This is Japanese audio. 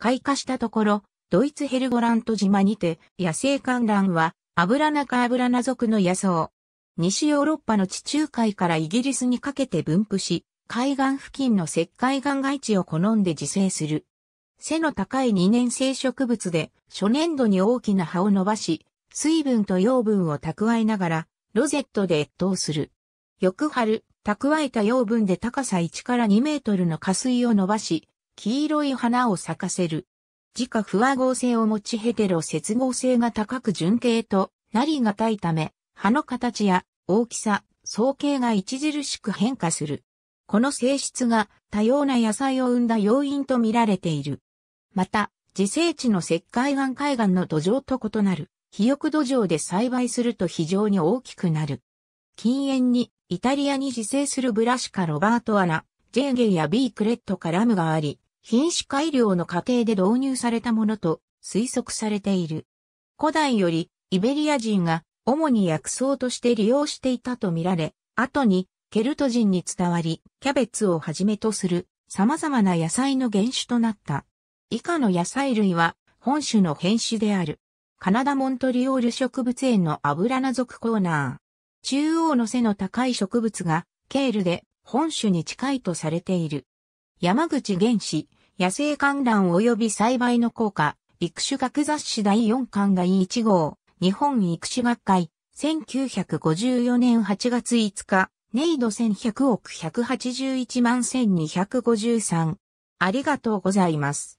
開花したところ、ドイツヘルゴラント島にて、野生観覧は、アブラナカアブラナ族の野草。西ヨーロッパの地中海からイギリスにかけて分布し、海岸付近の石灰岩外地を好んで自生する。背の高い二年生植物で、初年度に大きな葉を伸ばし、水分と養分を蓄えながら、ロゼットで越冬する。翌春、蓄えた養分で高さ1から2メートルの下水を伸ばし、黄色い花を咲かせる。自家不和合成を持ちヘテロ接合性が高く純系となりがたいため、葉の形や大きさ、総形が著しく変化する。この性質が多様な野菜を生んだ要因と見られている。また、自生地の石灰岩海岸の土壌と異なる、肥沃土壌で栽培すると非常に大きくなる。近縁に、イタリアに自生するブラシカ・ロバートアナ、ジェーゲやビークレットカラムがあり、品種改良の過程で導入されたものと推測されている。古代よりイベリア人が主に薬草として利用していたとみられ、後にケルト人に伝わり、キャベツをはじめとする様々な野菜の原種となった。以下の野菜類は本種の変種である。カナダモントリオール植物園のアブラナ属コーナー。中央の背の高い植物がケールで本種に近いとされている。山口原子、野生観覧及び栽培の効果、育種学雑誌第4巻が1号、日本育種学会、1954年8月5日、ネイド1100億181万1253。ありがとうございます。